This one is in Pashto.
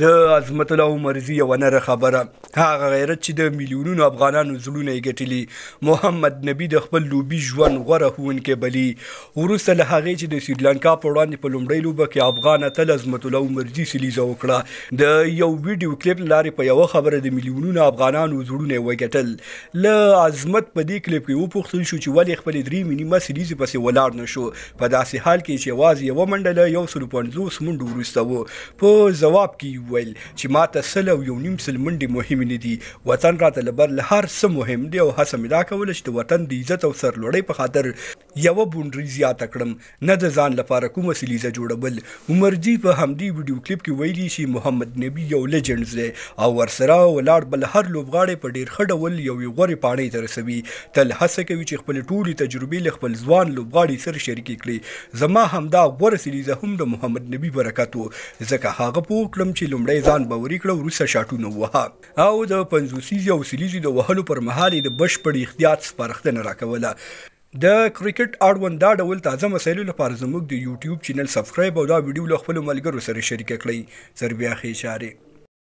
د عظمت الله مرزي یو نه خبره هغه غیرت چې د میلیونونو افغانانو زړونه یې ګټلي محمد نبی د خپل لوبي ژوند غوره هون کې بلی ورسره له هغه چې د سریلانکا په وړاندې په لومړی لوبه کې افغان اتل عظمت الله مرزي سلیزه وکړه د یو ویډیو کلیپ لارې په یو خبره د میلیونونو افغانانو زړونه وګټل ل عظمت په دې کلیپ کې وپوښتل شو چې ولې خپل درې مینیما سلیزه پسې ولاړ نشو په داسې حال کې چې واز یو منډله یو سلو پنځوس منډو ورسته وو په جواب کې ویل چې ماته سل او یو نیم سل منډي مهم نه دي وطن راته لبر له هر څه مهم دی او هڅه مې دا کوله چې د وطن د عزت او سرلوړۍ په خاطر یو بونډري زیاته کړم نه د ځان لپاره کوم سلیزه جوړول عمرجی په همدې ویډیو کلیپ کې ویلي چې محمد نبی یو لیجندز دی او ورسره ولاړ بل هر لوبغاړی په ډیر ښه ډول یو غوري پاڼې ته رسوي تل هڅه کوي چې خپل ټولي تجربې له خپل ځوان لوبغاړي سره شریکې کړي زما همدا غور سلیزه هم د محمد نبی برکت وو ځکه هغه په کلم چې لومړی ځان باوري کړو ورسره شاټونه وها او د 50 یو سلیزه د وهلو پر مهال د بشپړ احتیاط سپارښتنه راکوله د کرکټ اړوند دا ډول تازه مسایلو لپاره زموږ د یوټیوب چینل سبسکرایب او دا ویډیو له خپل ملګرو سره شریک کړئ زر بیا ښه اشاره